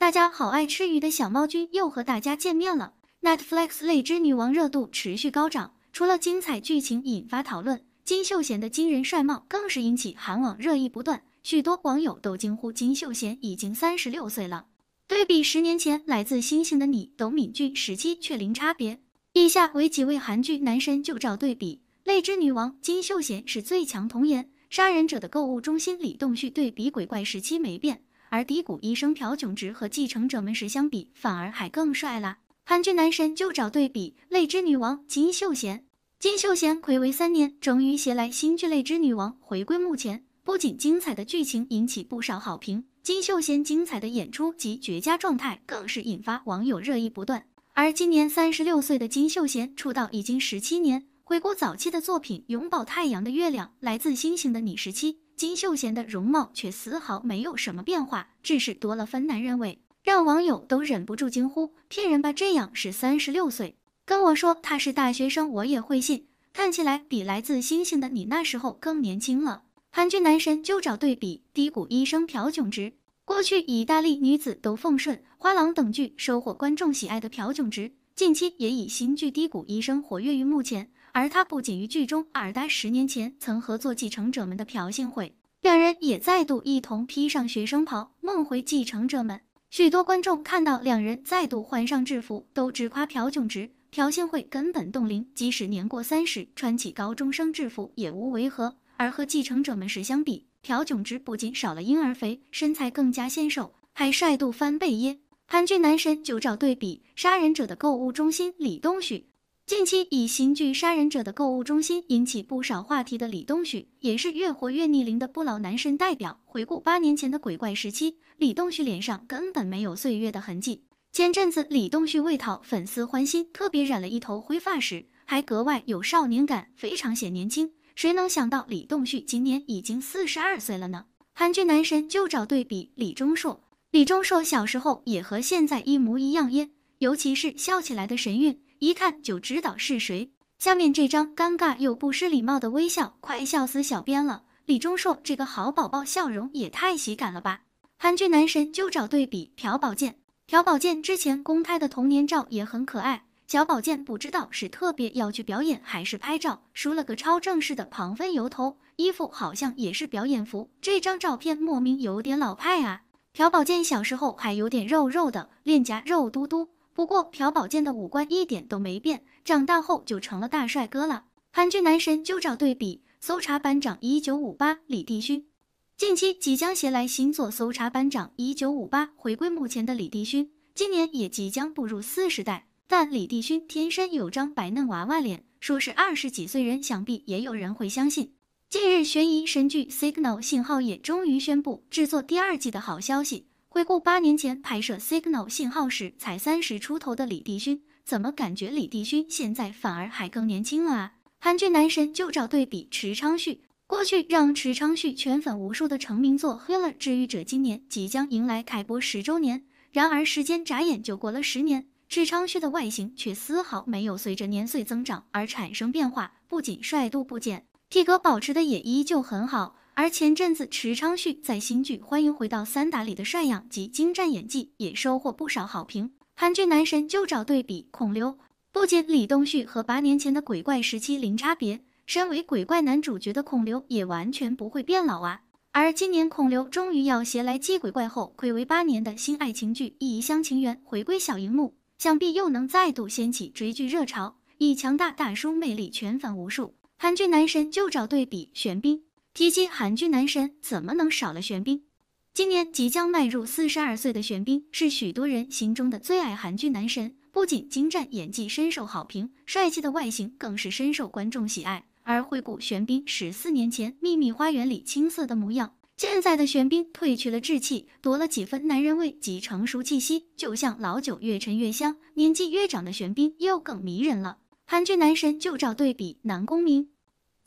大家好，爱吃鱼的小猫君又和大家见面了。Netflix《泪之女王》热度持续高涨，除了精彩剧情引发讨论，金秀贤的惊人帅貌更是引起韩网热议不断。许多网友都惊呼金秀贤已经三十六岁了。对比十年前来自星星的你，董敏俊时期却零差别。以下为几位韩剧男神旧照对比，《泪之女王》金秀贤是最强童颜，《杀人者的购物中心》李栋旭对比鬼怪时期没变。而低谷医生朴炯植和继承者们时相比，反而还更帅啦！韩剧男神就找对比，泪之女王金秀贤。金秀贤暌违三年，终于携来新剧《泪之女王》回归。幕前不仅精彩的剧情引起不少好评，金秀贤精彩的演出及绝佳状态更是引发网友热议不断。而今年三十六岁的金秀贤出道已经十七年，回顾早期的作品《永葆太阳的月亮》、来自星星的你时期。金秀贤的容貌却丝毫没有什么变化，只是多了分男人味，让网友都忍不住惊呼：“骗人吧，这样是三十六岁。”跟我说他是大学生，我也会信。看起来比《来自星星的你》那时候更年轻了。韩剧男神就找对比，《低谷医生》朴炯植，过去以《大利女子》、《都奉顺》、《花郎》等剧收获观众喜爱的朴炯植，近期也以新剧《低谷医生》活跃于目前。而他不仅于剧中二呆十年前曾合作《继承者们》的朴信惠，两人也再度一同披上学生袍，梦回《继承者们》。许多观众看到两人再度换上制服，都直夸朴炯植、朴信惠根本冻龄，即使年过三十，穿起高中生制服也无违和。而和《继承者们》时相比，朴炯植不仅少了婴儿肥，身材更加纤瘦，还帅度翻倍耶！韩剧男神就照对比《杀人者的购物中心》李东旭。近期以刑具杀人者的购物中心引起不少话题的李栋旭，也是越活越逆龄的不老男神代表。回顾八年前的鬼怪时期，李栋旭脸上根本没有岁月的痕迹。前阵子李栋旭为讨粉丝欢心，特别染了一头灰发时，还格外有少年感，非常显年轻。谁能想到李栋旭今年已经四十二岁了呢？韩剧男神就找对比李钟硕，李钟硕小时候也和现在一模一样耶，尤其是笑起来的神韵。一看就知道是谁，下面这张尴尬又不失礼貌的微笑，快笑死小编了！李钟硕这个好宝宝笑容也太喜感了吧？韩剧男神就找对比，朴宝剑。朴宝剑之前公开的童年照也很可爱，小宝剑不知道是特别要去表演还是拍照，梳了个超正式的庞分油头，衣服好像也是表演服。这张照片莫名有点老派啊。朴宝剑小时候还有点肉肉的，脸颊肉嘟嘟。不过朴宝剑的五官一点都没变，长大后就成了大帅哥了。韩剧男神就照对比，搜查班长一九五八李帝勋，近期即将携来新作《搜查班长一九五八》回归。目前的李帝勋今年也即将步入四十代，但李帝勋天生有张白嫩娃娃脸，说是二十几岁人，想必也有人会相信。近日悬疑神剧《Signal 信号》也终于宣布制作第二季的好消息。回顾八年前拍摄 Signal 信号时才三十出头的李帝勋，怎么感觉李帝勋现在反而还更年轻了啊？韩剧男神就找对比池昌旭，过去让池昌旭圈粉无数的成名作《h e l e r 治愈者》，今年即将迎来开播十周年。然而时间眨眼就过了十年，池昌旭的外形却丝毫没有随着年岁增长而产生变化，不仅帅度不减，体格保持的也依旧很好。而前阵子池昌旭在新剧《欢迎回到三打》里的帅样及精湛演技也收获不少好评。韩剧男神就找对比孔刘，不仅李东旭和八年前的鬼怪时期零差别，身为鬼怪男主角的孔刘也完全不会变老啊。而今年孔刘终于要携来继鬼怪后暌违八年的新爱情剧《一厢情缘》回归小荧幕，想必又能再度掀起追剧热潮，以强大大叔魅力圈粉无数。韩剧男神就找对比玄彬。提起韩剧男神，怎么能少了玄彬？今年即将迈入四十二岁的玄彬，是许多人心中的最爱韩剧男神。不仅精湛演技深受好评，帅气的外形更是深受观众喜爱。而回顾玄彬十四年前《秘密花园》里青涩的模样，现在的玄彬褪去了稚气，多了几分男人味及成熟气息。就像老酒越陈越香，年纪越长的玄彬又更迷人了。韩剧男神就照对比，男公民，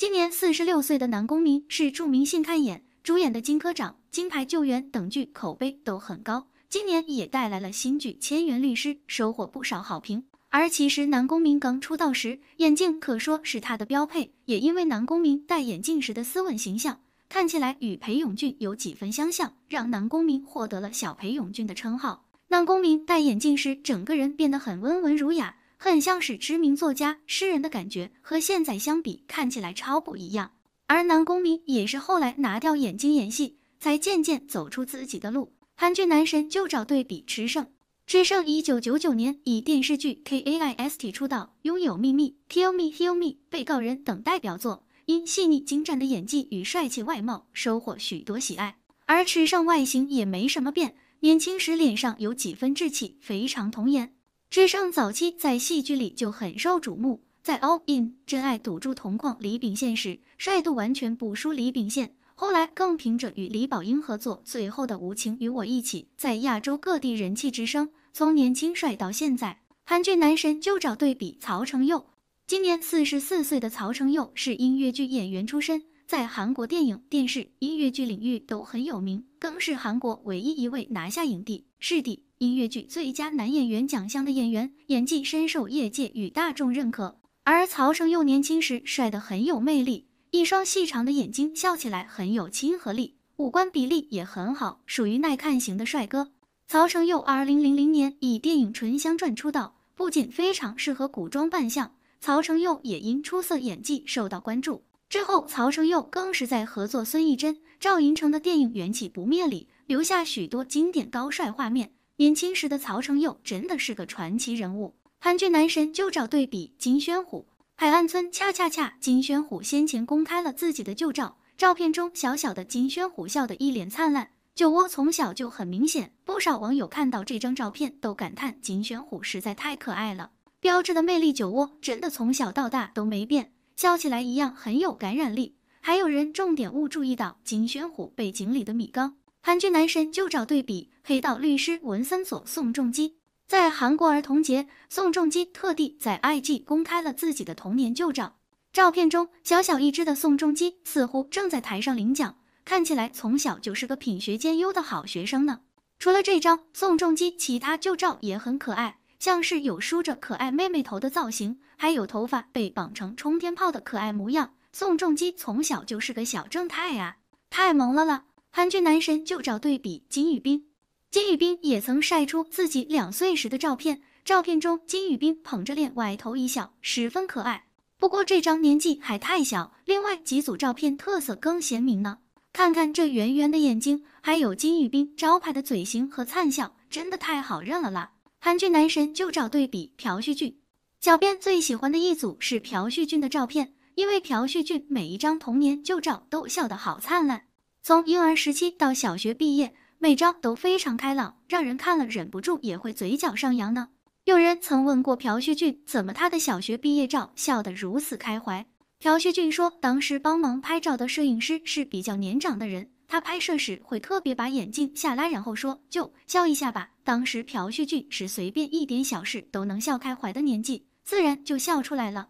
今年四十六岁的南宫民是著名性看演主演的《金科长》《金牌救援》等剧口碑都很高，今年也带来了新剧《千元律师》，收获不少好评。而其实南宫民刚出道时，眼镜可说是他的标配。也因为南宫民戴眼镜时的斯文形象，看起来与裴勇俊有几分相像，让南宫民获得了“小裴勇俊”的称号。南宫民戴眼镜时，整个人变得很温文儒雅。很像是知名作家诗人的感觉，和现在相比看起来超不一样。而南宫珉也是后来拿掉眼睛演戏，才渐渐走出自己的路。韩剧男神就找对比，池胜。池胜一九九九年以电视剧《K A I S T》出道，拥有《秘密》《Kill Me t e l l Me》《被告人》等代表作，因细腻精湛的演技与帅气外貌收获许多喜爱。而池胜外形也没什么变，年轻时脸上有几分稚气，非常童颜。智胜早期在戏剧里就很受瞩目，在《All In》《真爱赌注》同框李秉宪时，帅度完全不输李秉宪。后来更凭着与李宝英合作最后的无情与我一起，在亚洲各地人气直升。从年轻帅到现在，韩剧男神就找对比曹承佑。今年四十四岁的曹承佑是音乐剧演员出身，在韩国电影、电视、音乐剧领域都很有名，更是韩国唯一一位拿下影帝。是的。音乐剧最佳男演员奖项的演员演技深受业界与大众认可，而曹承佑年轻时帅得很有魅力，一双细长的眼睛，笑起来很有亲和力，五官比例也很好，属于耐看型的帅哥。曹承佑2000年以电影《醇香传》出道，不仅非常适合古装扮相，曹承佑也因出色演技受到关注。之后，曹承佑更是在合作孙艺珍、赵寅成的电影《缘起不灭》里留下许多经典高帅画面。年轻时的曹承佑真的是个传奇人物。韩剧男神就找对比金宣虎，《海岸村恰恰恰》。金宣虎先前公开了自己的旧照，照片中小小的金宣虎笑得一脸灿烂，酒窝从小就很明显。不少网友看到这张照片都感叹金宣虎实在太可爱了，标志的魅力酒窝真的从小到大都没变，笑起来一样很有感染力。还有人重点误注意到金宣虎背景里的米缸，韩剧男神就找对比。黑道律师文森佐宋仲基在韩国儿童节，宋仲基特地在 IG 公开了自己的童年旧照。照片中小小一只的宋仲基似乎正在台上领奖，看起来从小就是个品学兼优的好学生呢。除了这张，宋仲基其他旧照也很可爱，像是有梳着可爱妹妹头的造型，还有头发被绑成冲天炮的可爱模样。宋仲基从小就是个小正太啊，太萌了了！韩剧男神旧照对比金宇彬。金宇彬也曾晒出自己两岁时的照片，照片中金宇彬捧着脸歪头一笑，十分可爱。不过这张年纪还太小，另外几组照片特色更鲜明呢。看看这圆圆的眼睛，还有金宇彬招牌的嘴型和灿笑，真的太好认了啦！韩剧男神旧照对比朴叙俊，小编最喜欢的一组是朴叙俊的照片，因为朴叙俊每一张童年旧照都笑得好灿烂，从婴儿时期到小学毕业。每张都非常开朗，让人看了忍不住也会嘴角上扬呢。有人曾问过朴叙俊，怎么他的小学毕业照笑得如此开怀？朴叙俊说，当时帮忙拍照的摄影师是比较年长的人，他拍摄时会特别把眼镜下拉，然后说就笑一下吧。当时朴叙俊是随便一点小事都能笑开怀的年纪，自然就笑出来了。